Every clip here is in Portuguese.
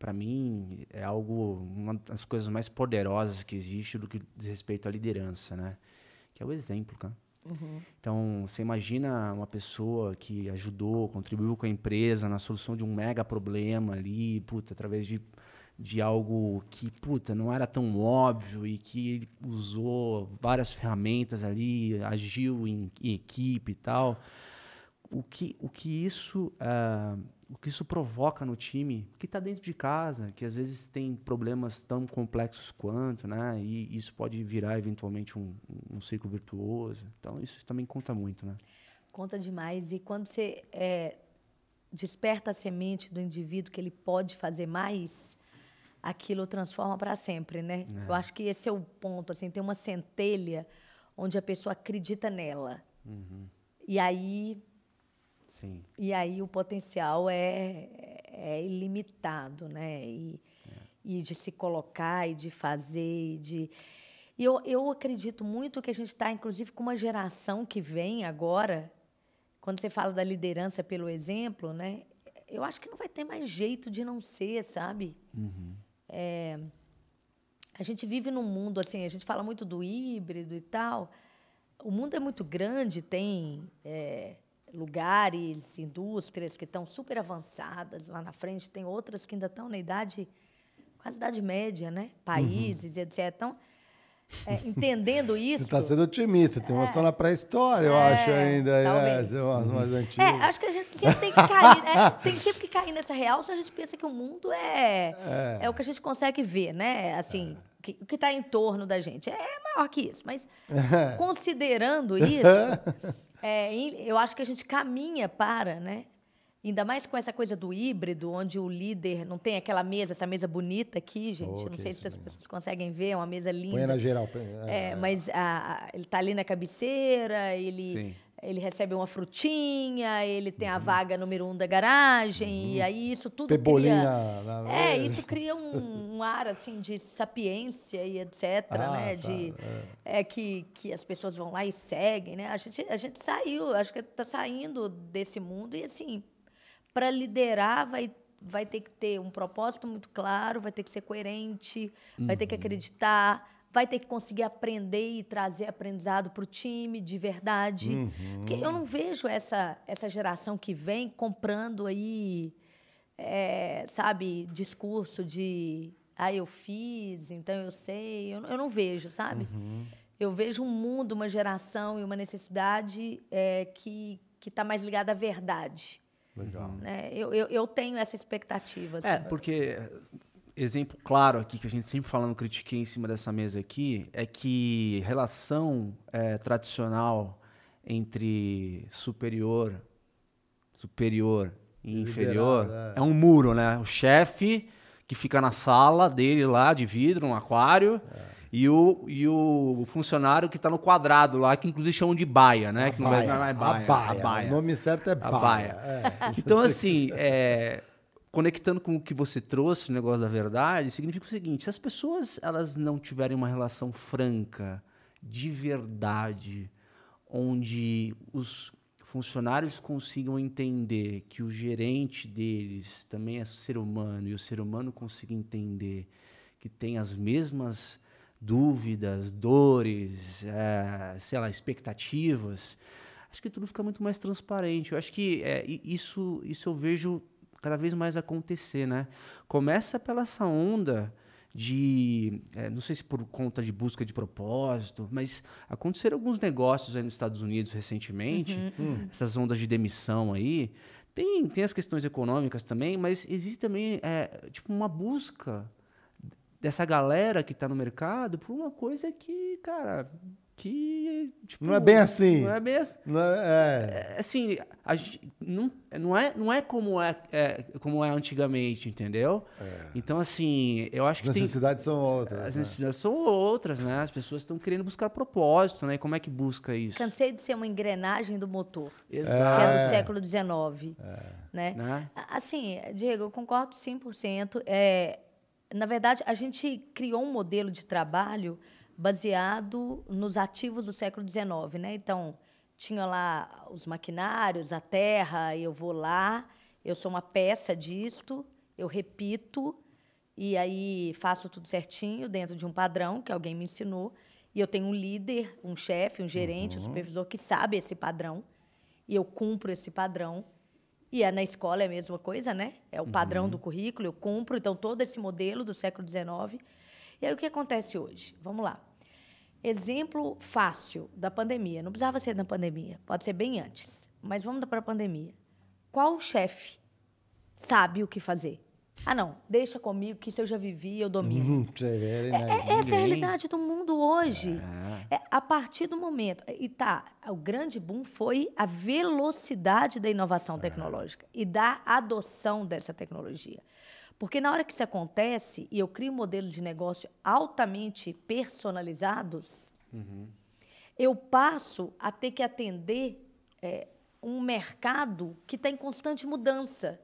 para mim é algo uma das coisas mais poderosas que existe do que diz respeito à liderança, né? Que é o exemplo, cara. Uhum. Então, você imagina uma pessoa que ajudou, contribuiu com a empresa na solução de um mega problema ali, puta, através de, de algo que, puta, não era tão óbvio e que ele usou várias ferramentas ali, agiu em, em equipe e tal o que, o que isso uh, o que isso provoca no time que está dentro de casa, que às vezes tem problemas tão complexos quanto, né? E isso pode virar eventualmente um, um ciclo virtuoso. Então isso também conta muito, né? Conta demais. E quando você é, desperta a semente do indivíduo que ele pode fazer mais, aquilo transforma para sempre, né? É. Eu acho que esse é o ponto. Assim, tem uma centelha onde a pessoa acredita nela. Uhum. E aí Sim. E aí o potencial é, é ilimitado, né? E, é. e de se colocar e de fazer e de... E eu, eu acredito muito que a gente está, inclusive, com uma geração que vem agora, quando você fala da liderança pelo exemplo, né? Eu acho que não vai ter mais jeito de não ser, sabe? Uhum. É, a gente vive num mundo assim, a gente fala muito do híbrido e tal. O mundo é muito grande, tem é, lugares, indústrias que estão super avançadas lá na frente, tem outras que ainda estão na idade, quase idade média, né? Uhum. Países, uhum. etc. Então, é, entendendo isso. Você está sendo otimista, tem umas é, estão na pré-história, eu é, acho, ainda. É, talvez. É, umas mais uhum. antigas. É, acho que a gente sempre tem que cair, né? tem sempre que cair nessa real, se a gente pensa que o mundo é, é, é. o que a gente consegue ver, né? Assim, é. o que está em torno da gente. É maior que isso, mas considerando isso. É, eu acho que a gente caminha para, né? Ainda mais com essa coisa do híbrido, onde o líder não tem aquela mesa, essa mesa bonita aqui, gente. Oh, não sei se as né? pessoas conseguem ver, é uma mesa linda. Põe na geral. É, é mas a, a, ele está ali na cabeceira, ele. Sim ele recebe uma frutinha, ele tem a uhum. vaga número um da garagem, uhum. e aí isso tudo Pebolinha cria... Na... É, isso cria um, um, ar, assim, de sapiência e etc, ah, né? Tá, de, é. é. que, que as pessoas vão lá e seguem, né? A gente, a gente saiu, acho que está saindo desse mundo e, assim, para liderar vai vai ter que ter um propósito muito claro, vai ter que ser coerente, uhum. vai ter que uhum. acreditar, vai ter que conseguir aprender e trazer aprendizado para o time de verdade. Uhum. Porque eu não vejo essa, essa geração que vem comprando aí, é, sabe, discurso de ah, eu fiz, então eu sei. Eu, eu não vejo, sabe? Uhum. Eu vejo um mundo, uma geração e uma necessidade é, que está mais ligada à verdade. Legal. né? eu, eu, eu, tenho essa expectativa. É, assim. É, porque exemplo claro aqui, que a gente sempre fala no Critiquei em cima dessa mesa aqui, é que relação é, tradicional entre superior, superior e Liderado, inferior é. é um muro, né? O chefe que fica na sala dele lá de vidro, um aquário. É. E o, e o funcionário que está no quadrado lá, que inclusive chamam de baia, né? A que baia, não, é, não é baia, a né? baia. A baia. O nome certo é baia. baia. É. Então, assim, é, conectando com o que você trouxe, o negócio da verdade, significa o seguinte: se as pessoas elas não tiverem uma relação franca, de verdade, onde os funcionários consigam entender que o gerente deles também é ser humano e o ser humano consiga entender que tem as mesmas dúvidas, dores, é, sei lá, expectativas, acho que tudo fica muito mais transparente. Eu acho que é, isso, isso eu vejo cada vez mais acontecer, né? Começa pela essa onda de, é, não sei se por conta de busca de propósito, mas aconteceram alguns negócios aí nos Estados Unidos recentemente, uhum. Hum. essas ondas de demissão aí. Tem, tem as questões econômicas também, mas existe também é, tipo uma busca dessa galera que está no mercado por uma coisa que, cara, que tipo, não é bem assim. Não é bem assim. Não é, é, é. assim, a gente, não, não, é, não é como é, é como é antigamente, entendeu? É. Então, assim, eu acho que. As necessidades tem, são outras. As né? necessidades são outras, né? As pessoas estão querendo buscar propósito, né? E como é que busca isso? Cansei de ser uma engrenagem do motor. Exato. Que é do é. século XIX. É. Né? né? Assim, Diego, eu concordo 100%. É, na verdade, a gente criou um modelo de trabalho baseado nos ativos do século XIX, né? Então, tinha lá os maquinários, a terra, eu vou lá, eu sou uma peça disto, eu repito, e aí faço tudo certinho dentro de um padrão que alguém me ensinou, e eu tenho um líder, um chefe, um gerente, uhum. um supervisor que sabe esse padrão, e eu cumpro esse padrão. E é na escola é a mesma coisa, né? É o padrão uhum. do currículo, eu cumpro, então, todo esse modelo do século XIX. E aí, o que acontece hoje? Vamos lá. Exemplo fácil da pandemia. Não precisava ser na pandemia, pode ser bem antes. Mas vamos para a pandemia. Qual chefe sabe o que fazer? Ah, não, deixa comigo que isso eu já vivi, eu domino. Uhum, é, é, essa é a realidade do mundo hoje. É. é, a partir do momento. E tá, o grande boom foi a velocidade da inovação é. tecnológica e da adoção dessa tecnologia. Porque na hora que isso acontece e eu crio um modelo de negócio altamente personalizados, uhum. eu passo a ter que atender é, um mercado que está em constante mudança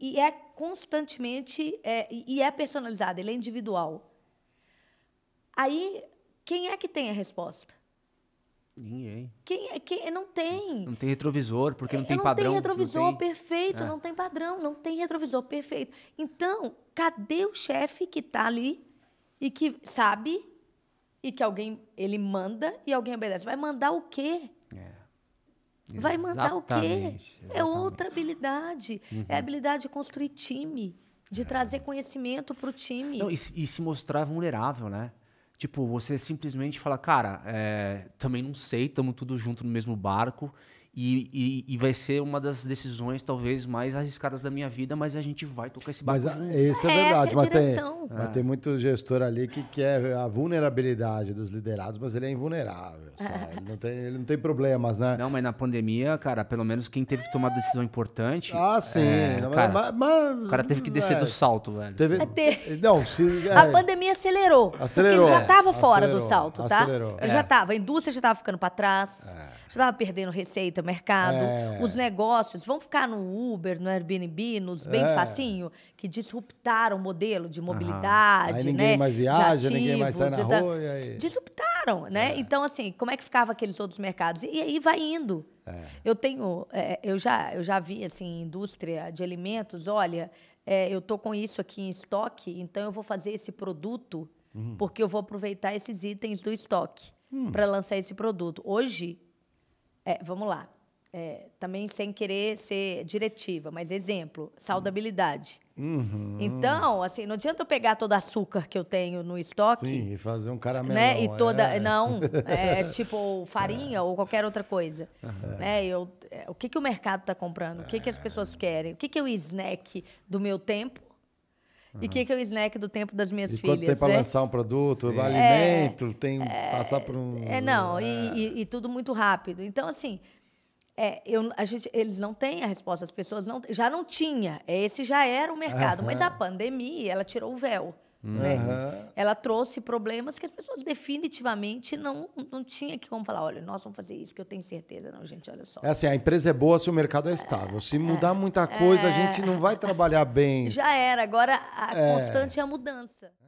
e, é constantemente é, e é personalizado, ele é individual. Aí, quem é que tem a resposta? Ninguém. Quem, é, quem, não tem. Não tem retrovisor, porque não é, tem não padrão. Tem retrovisor, não tem retrovisor, perfeito. É. Não tem padrão, não tem retrovisor, perfeito. Então, cadê o chefe que está ali e que sabe e que alguém, ele manda e alguém obedece? Vai mandar o quê? Vai mandar o quê? É outra habilidade. Uhum. É a uhum. habilidade de construir time, de é. trazer conhecimento para o time. Não, e, e, se mostrar vulnerável, né? Tipo, você simplesmente fala, cara, é, também não sei, estamos tudo junto no mesmo barco e, e, e, vai ser uma das decisões talvez mais arriscadas da minha vida, mas a gente vai tocar esse barco. Mas isso é, é verdade. É mas, tem, é. tem ah. muito gestor ali que quer é a vulnerabilidade dos liderados, mas ele é invulnerável. Assim, ele não, tem, ele, não tem, problemas, né? Não, mas na pandemia, cara, pelo menos quem teve que tomar decisão importante. Ah, sim. É, não, cara, mas, mas, o cara teve que descer do é, salto, velho. Teve, não, se, a pandemia acelerou. Acelerou. Porque ele já estava fora do salto, tá? Acelerou. Ele já estava. A indústria já estava ficando para trás. É. Você estava perdendo receita, mercado, é. os negócios. Vão ficar no Uber, no Airbnb, nos bem é. facinho, que disruptaram o modelo de mobilidade, aí ninguém né? mais viaja, ativos, ninguém mais sai na então, rua. E aí... Disruptaram, né? É. Então, assim, como é que ficava aqueles outros mercados? E aí vai indo. É. Eu tenho, é, eu, já, eu já vi, assim, indústria de alimentos, olha... É, eu estou com isso aqui em estoque, então eu vou fazer esse produto, hum. porque eu vou aproveitar esses itens do estoque hum. para lançar esse produto. Hoje, é, vamos lá. É, também sem querer ser diretiva, mas exemplo, saudabilidade. Uhum. Então, assim, não adianta eu pegar todo açúcar que eu tenho no estoque. Sim, e fazer um caramelo. Né? E toda. É. Não, é, tipo farinha é. ou qualquer outra coisa. Né? Eu, é, o que, que o mercado está comprando? O que, que as é. pessoas querem? O que, que é o snack do meu tempo e o que, que é o snack do tempo das minhas e filhas? Quanto tem para né? lançar um produto, Sim. alimento, é, tem é, passar por um. É, não, é. E, e, e, tudo muito rápido. Então, assim, é, eu, a gente, eles não têm a resposta, as pessoas não já não tinha. Esse já era o mercado. Mas a pandemia, ela tirou o véu. Uhum. Né? Ela trouxe problemas que as pessoas definitivamente não, não tinha que como falar, olha, nós vamos fazer isso, que eu tenho certeza. Não, gente, olha só. É assim, a empresa é boa se o mercado é, é estável. Se mudar é, muita coisa, é... a gente não vai trabalhar bem. Já era, agora a é... constante é a mudança.